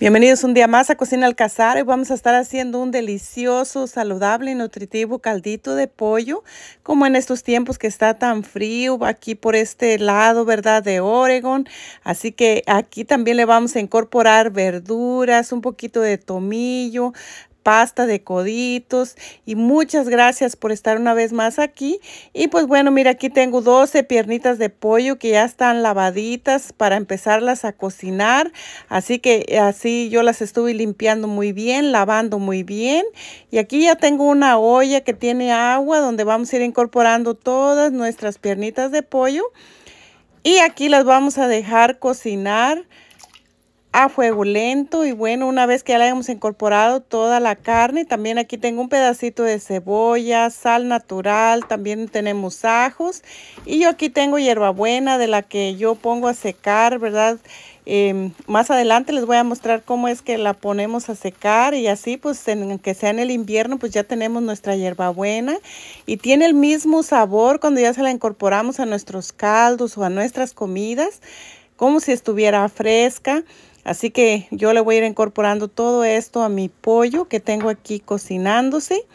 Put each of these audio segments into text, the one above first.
Bienvenidos un día más a Cocina Alcazar y vamos a estar haciendo un delicioso, saludable y nutritivo caldito de pollo, como en estos tiempos que está tan frío aquí por este lado, ¿verdad? De Oregon. Así que aquí también le vamos a incorporar verduras, un poquito de tomillo, pasta de coditos y muchas gracias por estar una vez más aquí y pues bueno mira aquí tengo 12 piernitas de pollo que ya están lavaditas para empezarlas a cocinar así que eh, así yo las estuve limpiando muy bien lavando muy bien y aquí ya tengo una olla que tiene agua donde vamos a ir incorporando todas nuestras piernitas de pollo y aquí las vamos a dejar cocinar a fuego lento y bueno, una vez que ya la hayamos incorporado toda la carne, también aquí tengo un pedacito de cebolla, sal natural, también tenemos ajos y yo aquí tengo hierbabuena de la que yo pongo a secar, ¿verdad? Em, más adelante les voy a mostrar cómo es que la ponemos a secar y así pues que sea en el invierno pues ya tenemos nuestra hierbabuena y tiene el mismo sabor cuando ya se la incorporamos a nuestros caldos o a nuestras comidas como si estuviera fresca. Así que yo le voy a ir incorporando todo esto a mi pollo que tengo aquí cocinándose.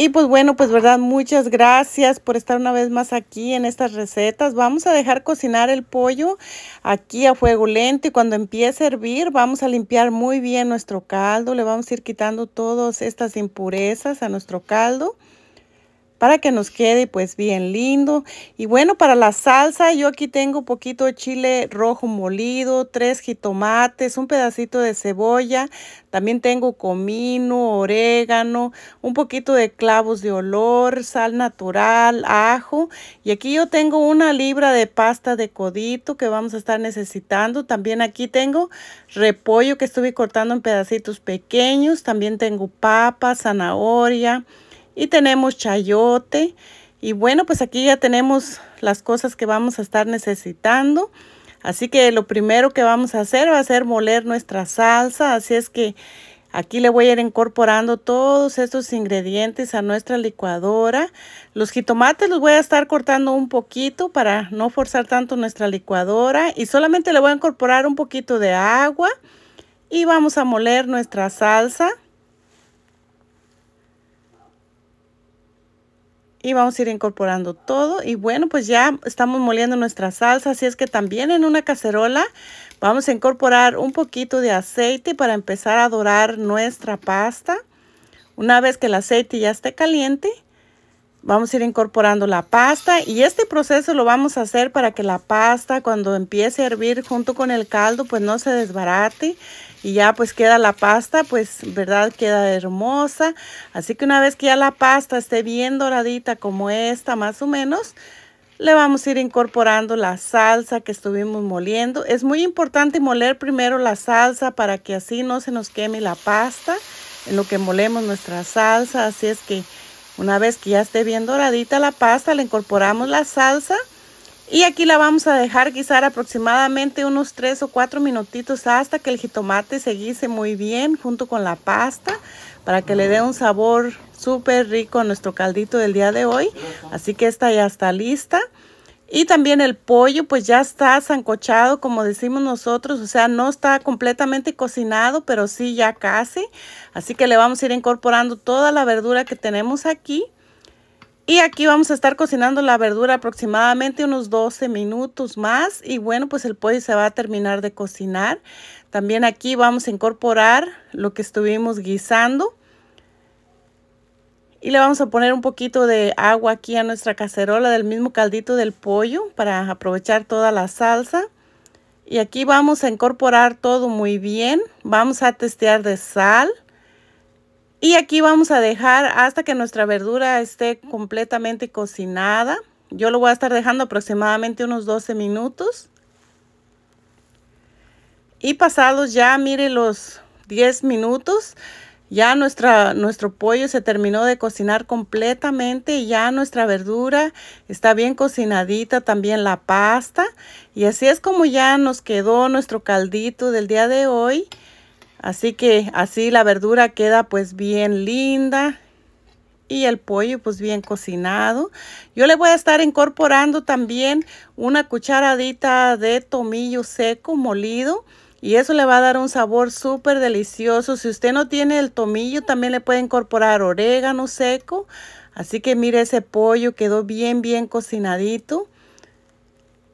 Y pues bueno, pues verdad, muchas gracias por estar una vez más aquí en estas recetas. Vamos a dejar cocinar el pollo aquí a fuego lento y cuando empiece a hervir vamos a limpiar muy bien nuestro caldo. Le vamos a ir quitando todas estas impurezas a nuestro caldo para que nos quede pues bien lindo. Y bueno, para la salsa yo aquí tengo poquito de chile rojo molido, tres jitomates, un pedacito de cebolla, también tengo comino, orégano, un poquito de clavos de olor, sal natural, ajo. Y aquí yo tengo una libra de pasta de codito que vamos a estar necesitando. También aquí tengo repollo que estuve cortando en pedacitos pequeños. También tengo papa, zanahoria y tenemos chayote. Y bueno, pues aquí ya tenemos las cosas que vamos a estar necesitando. Así que lo primero que vamos a hacer va a ser moler nuestra salsa. Así es que Aquí le voy a ir incorporando todos estos ingredientes a nuestra licuadora. Los jitomates los voy a estar cortando un poquito para no forzar tanto nuestra licuadora. Y solamente le voy a incorporar un poquito de agua. Y vamos a moler nuestra salsa. y vamos a ir incorporando todo y bueno pues ya estamos moliendo nuestra salsa así es que también en una cacerola vamos a incorporar un poquito de aceite para empezar a dorar nuestra pasta una vez que el aceite ya esté caliente Vamos a ir incorporando la pasta y este proceso lo vamos a hacer para que la pasta cuando empiece a hervir junto con el caldo pues no se desbarate y ya pues queda la pasta pues verdad queda hermosa. Así que una vez que ya la pasta esté bien doradita como esta más o menos le vamos a ir incorporando la salsa que estuvimos moliendo. Es muy importante moler primero la salsa para que así no se nos queme la pasta en lo que molemos nuestra salsa. Así es que una vez que ya esté bien doradita la pasta, le incorporamos la salsa y aquí la vamos a dejar guisar aproximadamente unos 3 o 4 minutitos hasta que el jitomate se guise muy bien junto con la pasta para que le dé un sabor súper rico a nuestro caldito del día de hoy. Así que esta ya está lista. Y también el pollo pues ya está zancochado como decimos nosotros, o sea, no está completamente cocinado, pero sí ya casi. Así que le vamos a ir incorporando toda la verdura que tenemos aquí. Y aquí vamos a estar cocinando la verdura aproximadamente unos 12 minutos más. Y bueno, pues el pollo se va a terminar de cocinar. También aquí vamos a incorporar lo que estuvimos guisando. Y le vamos a poner un poquito de agua aquí a nuestra cacerola del mismo caldito del pollo para aprovechar toda la salsa. Y aquí vamos a incorporar todo muy bien. Vamos a testear de sal. Y aquí vamos a dejar hasta que nuestra verdura esté completamente cocinada. Yo lo voy a estar dejando aproximadamente unos 12 minutos. Y pasados ya, mire los 10 minutos, ya nuestra, nuestro pollo se terminó de cocinar completamente y ya nuestra verdura está bien cocinadita, también la pasta. Y así es como ya nos quedó nuestro caldito del día de hoy. Así que así la verdura queda pues bien linda y el pollo pues bien cocinado. Yo le voy a estar incorporando también una cucharadita de tomillo seco molido y eso le va a dar un sabor súper delicioso. Si usted no tiene el tomillo, también le puede incorporar orégano seco. Así que mire ese pollo, quedó bien, bien cocinadito.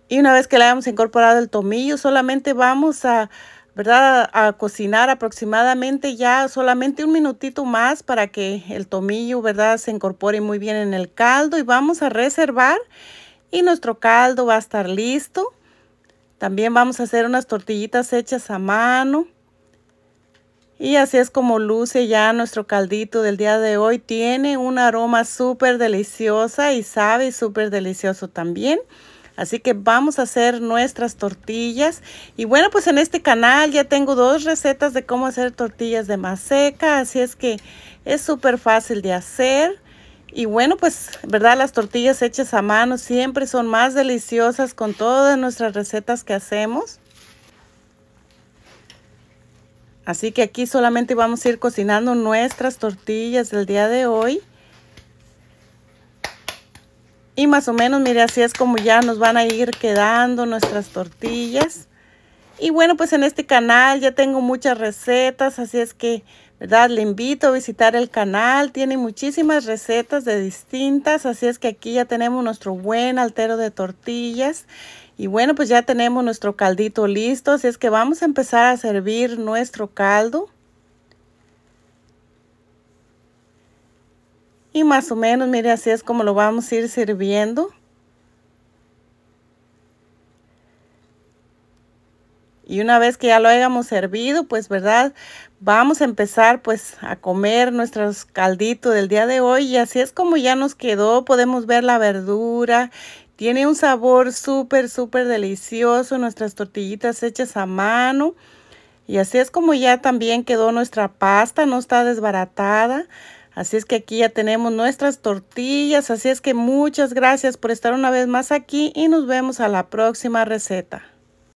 Y una vez que le hayamos incorporado el tomillo, solamente vamos a, ¿verdad? A, cocinar aproximadamente ya solamente un minutito más para que el tomillo, ¿verdad? Se incorpore muy bien en el caldo y vamos a reservar y nuestro caldo va a estar listo. También vamos a hacer unas tortillitas hechas a mano. Y así es como luce ya nuestro caldito del día de hoy. Tiene un aroma súper deliciosa y sabe súper delicioso también. Así que vamos a hacer nuestras tortillas. Y bueno, pues en este canal ya tengo dos recetas de cómo hacer tortillas de maseca. Así es que es súper fácil de hacer. Y bueno, pues, ¿verdad? Las tortillas hechas a mano siempre son más deliciosas con todas nuestras recetas que hacemos. Así que aquí solamente vamos a ir cocinando nuestras tortillas del día de hoy. Y más o menos, mire, así es como ya nos van a ir quedando nuestras tortillas. Y bueno, pues en este canal ya tengo muchas recetas, así es que ¿verdad? Le invito a visitar el canal, tiene muchísimas recetas de distintas, así es que aquí ya tenemos nuestro buen altero de tortillas. Y bueno, pues ya tenemos nuestro caldito listo, así es que vamos a empezar a servir nuestro caldo. Y más o menos, mire, así es como lo vamos a ir sirviendo. Y una vez que ya lo hayamos servido, pues verdad, vamos a empezar pues a comer nuestros caldito del día de hoy. Y así es como ya nos quedó, podemos ver la verdura. Tiene un sabor súper, súper delicioso, nuestras tortillitas hechas a mano. Y así es como ya también quedó nuestra pasta, no está desbaratada. Así es que aquí ya tenemos nuestras tortillas. Así es que muchas gracias por estar una vez más aquí y nos vemos a la próxima receta.